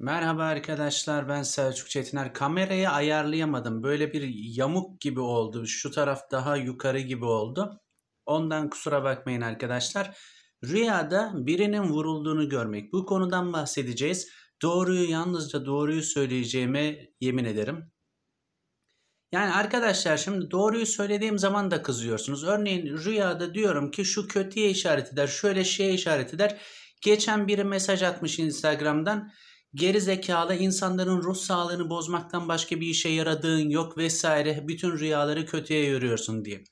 Merhaba arkadaşlar ben Selçuk Çetiner. Kamerayı ayarlayamadım. Böyle bir yamuk gibi oldu. Şu taraf daha yukarı gibi oldu. Ondan kusura bakmayın arkadaşlar. Rüyada birinin vurulduğunu görmek. Bu konudan bahsedeceğiz. Doğruyu yalnızca doğruyu söyleyeceğime yemin ederim. Yani arkadaşlar şimdi doğruyu söylediğim zaman da kızıyorsunuz. Örneğin rüyada diyorum ki şu kötüye işaret eder, şöyle şeye işaret eder. Geçen biri mesaj atmış Instagram'dan geri zekalı insanların ruh sağlığını bozmaktan başka bir işe yaradığın yok vesaire bütün rüyaları kötüye yoruyorsun diye.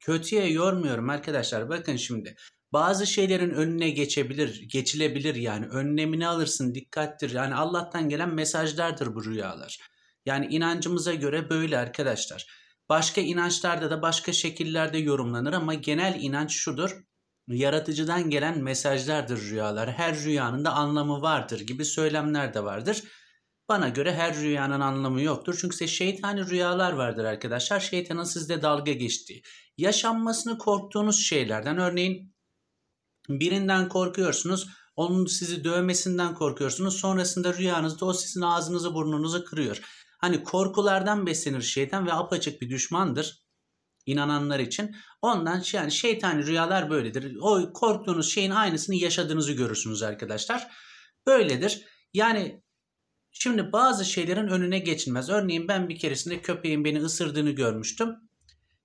Kötüye yormuyorum arkadaşlar bakın şimdi. Bazı şeylerin önüne geçebilir, geçilebilir yani. Önlemini alırsın, dikkattir. Yani Allah'tan gelen mesajlardır bu rüyalar. Yani inancımıza göre böyle arkadaşlar. Başka inançlarda da başka şekillerde yorumlanır ama genel inanç şudur yaratıcıdan gelen mesajlardır rüyalar. Her rüyanın da anlamı vardır gibi söylemler de vardır. Bana göre her rüyanın anlamı yoktur. Çünkü size şeytani rüyalar vardır arkadaşlar. Şeytanın sizde dalga geçtiği. Yaşanmasını korktuğunuz şeylerden örneğin birinden korkuyorsunuz. Onun sizi dövmesinden korkuyorsunuz. Sonrasında rüyanızda o sizin ağzınızı burnunuzu kırıyor. Hani korkulardan beslenir şeytan ve apaçık bir düşmandır inananlar için. Ondan şey, yani şeytani rüyalar böyledir. O korktuğunuz şeyin aynısını yaşadığınızı görürsünüz arkadaşlar. Böyledir. Yani şimdi bazı şeylerin önüne geçilmez. Örneğin ben bir keresinde köpeğin beni ısırdığını görmüştüm.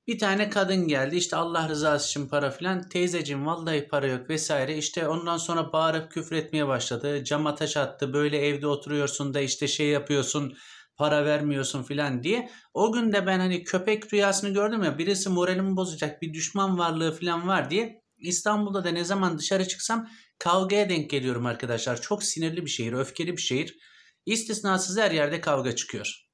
Bir tane kadın geldi işte Allah rızası için para filan. Teyzecim vallahi para yok vesaire. İşte ondan sonra bağırıp küfür etmeye başladı. Cama taş attı. Böyle evde oturuyorsun da işte şey yapıyorsun para vermiyorsun filan diye. O gün de ben hani köpek rüyasını gördüm ya birisi moralimi bozacak bir düşman varlığı filan var diye. İstanbul'da da ne zaman dışarı çıksam kavgaya denk geliyorum arkadaşlar. Çok sinirli bir şehir, öfkeli bir şehir. İstisnasız her yerde kavga çıkıyor.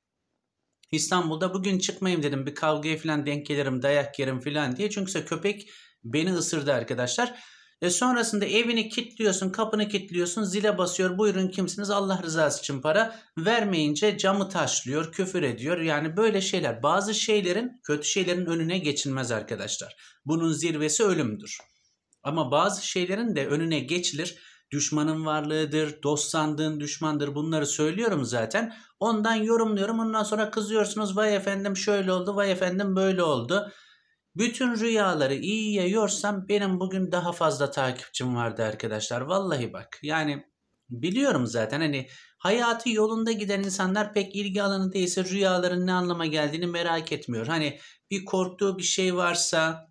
İstanbul'da bugün çıkmayayım dedim bir kavgaya filan denk gelirim dayak yerim filan diye. Çünkü köpek beni ısırdı arkadaşlar. Ve sonrasında evini kilitliyorsun, kapını kilitliyorsun, zile basıyor. Buyurun kimsiniz? Allah rızası için para. Vermeyince camı taşlıyor, küfür ediyor. Yani böyle şeyler. Bazı şeylerin, kötü şeylerin önüne geçilmez arkadaşlar. Bunun zirvesi ölümdür. Ama bazı şeylerin de önüne geçilir. Düşmanın varlığıdır, dost sandığın düşmandır bunları söylüyorum zaten. Ondan yorumluyorum ondan sonra kızıyorsunuz vay efendim şöyle oldu vay efendim böyle oldu. Bütün rüyaları iyi yiyorsam benim bugün daha fazla takipçim vardı arkadaşlar. Vallahi bak yani biliyorum zaten hani hayatı yolunda giden insanlar pek ilgi alanı değilse rüyaların ne anlama geldiğini merak etmiyor. Hani bir korktuğu bir şey varsa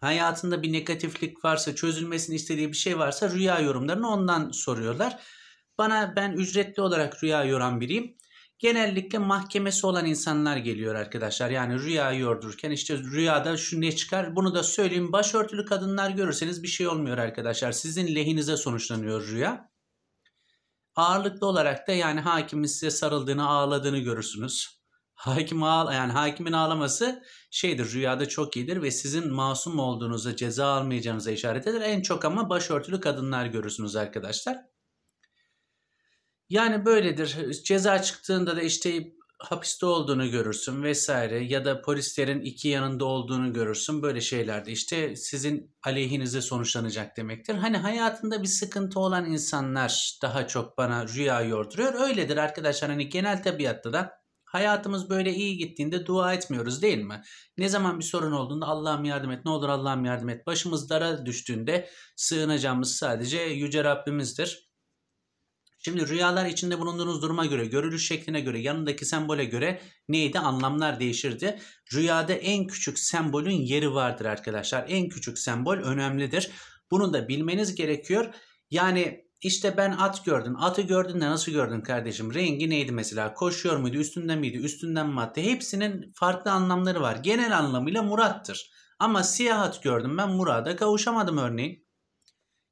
hayatında bir negatiflik varsa çözülmesini istediği bir şey varsa rüya yorumlarını ondan soruyorlar. Bana ben ücretli olarak rüya yoran biriyim genellikle mahkemesi olan insanlar geliyor arkadaşlar. Yani rüya yordurken işte rüyada şu ne çıkar bunu da söyleyeyim. Başörtülü kadınlar görürseniz bir şey olmuyor arkadaşlar. Sizin lehinize sonuçlanıyor rüya. Ağırlıklı olarak da yani hakimin size sarıldığını ağladığını görürsünüz. Hakim ağla, yani hakimin ağlaması şeydir rüyada çok iyidir ve sizin masum olduğunuza ceza almayacağınıza işaret eder. En çok ama başörtülü kadınlar görürsünüz arkadaşlar. Yani böyledir. Ceza çıktığında da işte hapiste olduğunu görürsün vesaire ya da polislerin iki yanında olduğunu görürsün. Böyle şeylerde işte sizin aleyhinize sonuçlanacak demektir. Hani hayatında bir sıkıntı olan insanlar daha çok bana rüya yorduruyor. Öyledir arkadaşlar hani genel tabiatta da hayatımız böyle iyi gittiğinde dua etmiyoruz değil mi? Ne zaman bir sorun olduğunda Allah'ım yardım et ne olur Allah'ım yardım et. Başımız dara düştüğünde sığınacağımız sadece Yüce Rabbimizdir. Şimdi rüyalar içinde bulunduğunuz duruma göre, görülüş şekline göre, yanındaki sembole göre neydi anlamlar değişirdi. Rüyada en küçük sembolün yeri vardır arkadaşlar. En küçük sembol önemlidir. Bunu da bilmeniz gerekiyor. Yani işte ben at gördüm. Atı gördün de nasıl gördün kardeşim? Rengi neydi mesela? Koşuyor muydu? Üstünden miydi? Üstünden mi attı? Hepsinin farklı anlamları var. Genel anlamıyla Murat'tır. Ama siyah at gördüm ben Murat'a kavuşamadım örneğin.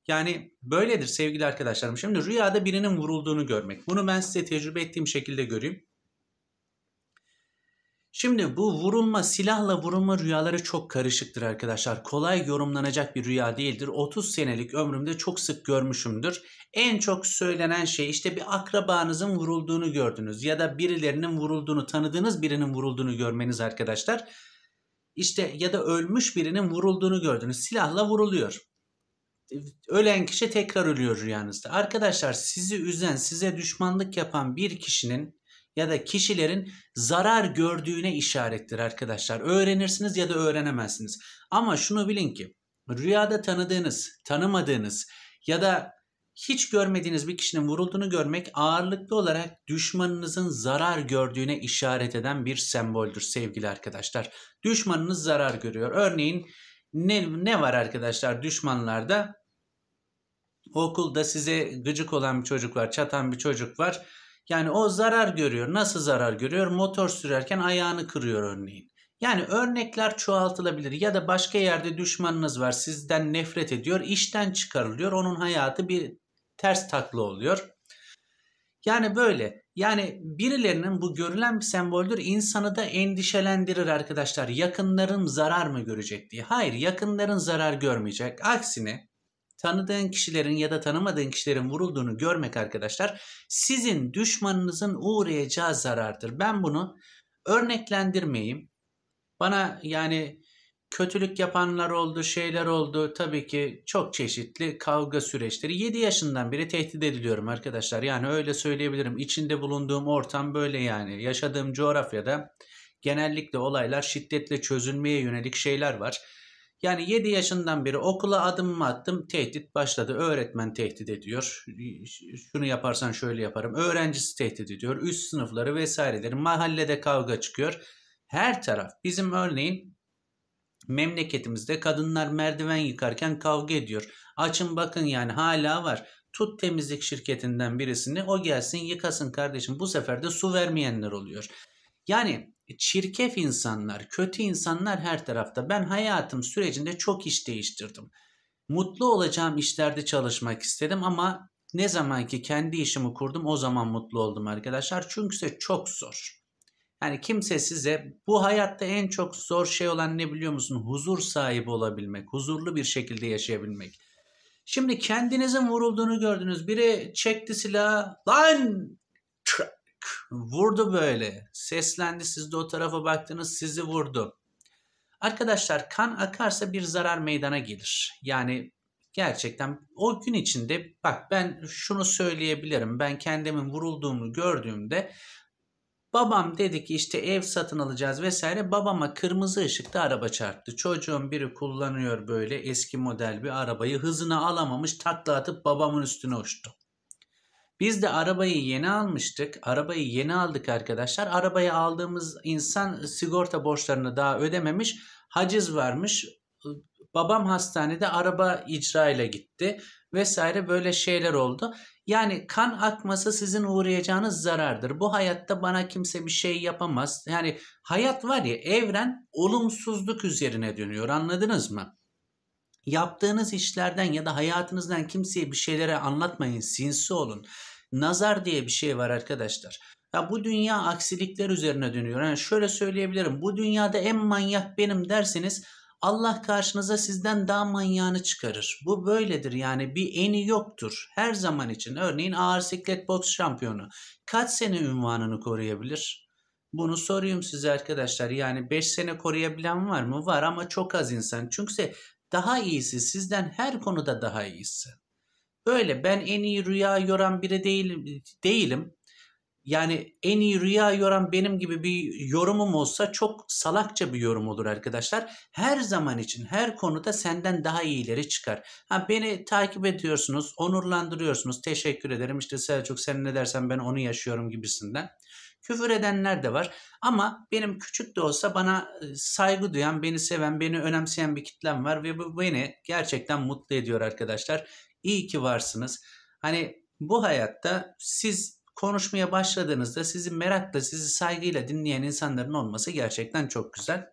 Yani böyledir sevgili arkadaşlarım. Şimdi rüyada birinin vurulduğunu görmek. Bunu ben size tecrübe ettiğim şekilde göreyim. Şimdi bu vurulma, silahla vurulma rüyaları çok karışıktır arkadaşlar. Kolay yorumlanacak bir rüya değildir. 30 senelik ömrümde çok sık görmüşümdür. En çok söylenen şey işte bir akrabanızın vurulduğunu gördünüz ya da birilerinin vurulduğunu, tanıdığınız birinin vurulduğunu görmeniz arkadaşlar. İşte ya da ölmüş birinin vurulduğunu gördünüz. Silahla vuruluyor ölen kişi tekrar ölüyor rüyanızda. Arkadaşlar sizi üzen, size düşmanlık yapan bir kişinin ya da kişilerin zarar gördüğüne işarettir arkadaşlar. Öğrenirsiniz ya da öğrenemezsiniz. Ama şunu bilin ki rüyada tanıdığınız, tanımadığınız ya da hiç görmediğiniz bir kişinin vurulduğunu görmek ağırlıklı olarak düşmanınızın zarar gördüğüne işaret eden bir semboldür sevgili arkadaşlar. Düşmanınız zarar görüyor. Örneğin ne, ne var arkadaşlar düşmanlarda? Okulda size gıcık olan bir çocuk var, çatan bir çocuk var. Yani o zarar görüyor. Nasıl zarar görüyor? Motor sürerken ayağını kırıyor örneğin. Yani örnekler çoğaltılabilir ya da başka yerde düşmanınız var sizden nefret ediyor işten çıkarılıyor onun hayatı bir ters takla oluyor. Yani böyle yani birilerinin bu görülen bir semboldür insanı da endişelendirir arkadaşlar. Yakınların zarar mı görecek diye. Hayır yakınların zarar görmeyecek. Aksine tanıdığın kişilerin ya da tanımadığın kişilerin vurulduğunu görmek arkadaşlar sizin düşmanınızın uğrayacağı zarardır. Ben bunu örneklendirmeyeyim. Bana yani kötülük yapanlar oldu, şeyler oldu. Tabii ki çok çeşitli kavga süreçleri. 7 yaşından beri tehdit ediliyorum arkadaşlar. Yani öyle söyleyebilirim. İçinde bulunduğum ortam böyle yani. Yaşadığım coğrafyada genellikle olaylar şiddetle çözülmeye yönelik şeyler var. Yani 7 yaşından beri okula adımımı attım tehdit başladı. Öğretmen tehdit ediyor. Şunu yaparsan şöyle yaparım. Öğrencisi tehdit ediyor. Üst sınıfları vesaireleri mahallede kavga çıkıyor. Her taraf bizim örneğin Memleketimizde kadınlar merdiven yıkarken kavga ediyor. Açın bakın yani hala var. Tut temizlik şirketinden birisini o gelsin yıkasın kardeşim. Bu sefer de su vermeyenler oluyor. Yani çirkef insanlar, kötü insanlar her tarafta. Ben hayatım sürecinde çok iş değiştirdim. Mutlu olacağım işlerde çalışmak istedim ama ne zaman ki kendi işimi kurdum o zaman mutlu oldum arkadaşlar. Çünkü çok zor. Yani kimse size bu hayatta en çok zor şey olan ne biliyor musun? Huzur sahibi olabilmek, huzurlu bir şekilde yaşayabilmek. Şimdi kendinizin vurulduğunu gördünüz. Biri çekti silahı. Lan! Vurdu böyle. Seslendi. Siz de o tarafa baktınız. Sizi vurdu. Arkadaşlar kan akarsa bir zarar meydana gelir. Yani gerçekten o gün içinde bak ben şunu söyleyebilirim. Ben kendimin vurulduğumu gördüğümde Babam dedi ki işte ev satın alacağız vesaire. Babama kırmızı ışıkta araba çarptı. Çocuğun biri kullanıyor böyle eski model bir arabayı. Hızını alamamış takla atıp babamın üstüne uçtu. Biz de arabayı yeni almıştık. Arabayı yeni aldık arkadaşlar. Arabayı aldığımız insan sigorta borçlarını daha ödememiş. Haciz varmış. Babam hastanede araba icra ile gitti vesaire böyle şeyler oldu. Yani kan akması sizin uğrayacağınız zarardır. Bu hayatta bana kimse bir şey yapamaz. Yani hayat var ya evren olumsuzluk üzerine dönüyor anladınız mı? Yaptığınız işlerden ya da hayatınızdan kimseye bir şeylere anlatmayın sinsi olun. Nazar diye bir şey var arkadaşlar. Ya bu dünya aksilikler üzerine dönüyor. Yani şöyle söyleyebilirim. Bu dünyada en manyak benim derseniz Allah karşınıza sizden daha manyağını çıkarır. Bu böyledir yani bir eni yoktur. Her zaman için örneğin ağır siklet box şampiyonu kaç sene ünvanını koruyabilir? Bunu sorayım size arkadaşlar. Yani 5 sene koruyabilen var mı? Var ama çok az insan. Çünkü daha iyisi sizden her konuda daha iyisi. Böyle ben en iyi rüya yoran biri değil, değilim yani en iyi rüya yoran benim gibi bir yorumum olsa çok salakça bir yorum olur arkadaşlar. Her zaman için her konuda senden daha iyileri çıkar. Ha, beni takip ediyorsunuz, onurlandırıyorsunuz. Teşekkür ederim. işte Selçuk sen ne dersen ben onu yaşıyorum gibisinden. Küfür edenler de var ama benim küçük de olsa bana e, saygı duyan, beni seven, beni önemseyen bir kitlem var ve bu beni gerçekten mutlu ediyor arkadaşlar. İyi ki varsınız. Hani bu hayatta siz konuşmaya başladığınızda sizi merakla, sizi saygıyla dinleyen insanların olması gerçekten çok güzel.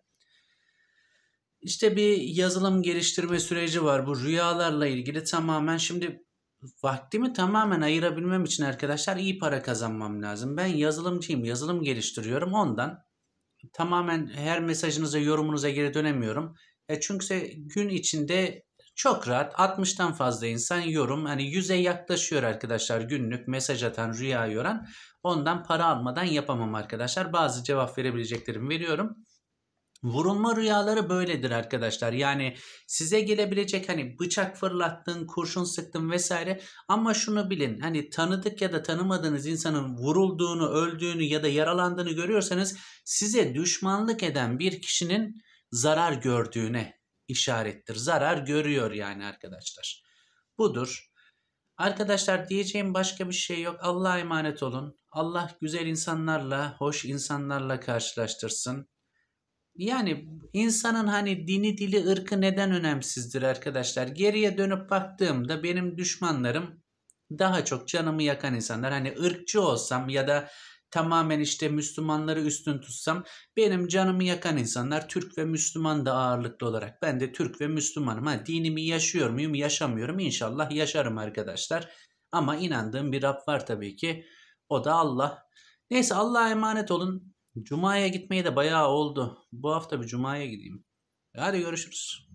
İşte bir yazılım geliştirme süreci var. Bu rüyalarla ilgili tamamen şimdi vaktimi tamamen ayırabilmem için arkadaşlar iyi para kazanmam lazım. Ben yazılımcıyım, yazılım geliştiriyorum. Ondan tamamen her mesajınıza, yorumunuza geri dönemiyorum. E çünkü gün içinde çok rahat 60'tan fazla insan yorum hani 100'e yaklaşıyor arkadaşlar günlük mesaj atan rüya yoran. Ondan para almadan yapamam arkadaşlar. Bazı cevap verebileceklerimi veriyorum. Vurulma rüyaları böyledir arkadaşlar. Yani size gelebilecek hani bıçak fırlattın, kurşun sıktın vesaire ama şunu bilin. Hani tanıdık ya da tanımadığınız insanın vurulduğunu, öldüğünü ya da yaralandığını görüyorsanız size düşmanlık eden bir kişinin zarar gördüğüne işarettir. Zarar görüyor yani arkadaşlar. Budur. Arkadaşlar diyeceğim başka bir şey yok. Allah'a emanet olun. Allah güzel insanlarla, hoş insanlarla karşılaştırsın. Yani insanın hani dini, dili, ırkı neden önemsizdir arkadaşlar? Geriye dönüp baktığımda benim düşmanlarım daha çok canımı yakan insanlar. Hani ırkçı olsam ya da tamamen işte Müslümanları üstün tutsam benim canımı yakan insanlar Türk ve Müslüman da ağırlıklı olarak. Ben de Türk ve Müslümanım. Ha, dinimi yaşıyor muyum? Yaşamıyorum. İnşallah yaşarım arkadaşlar. Ama inandığım bir Rab var tabii ki. O da Allah. Neyse Allah'a emanet olun. Cuma'ya gitmeyi de bayağı oldu. Bu hafta bir Cuma'ya gideyim. Hadi görüşürüz.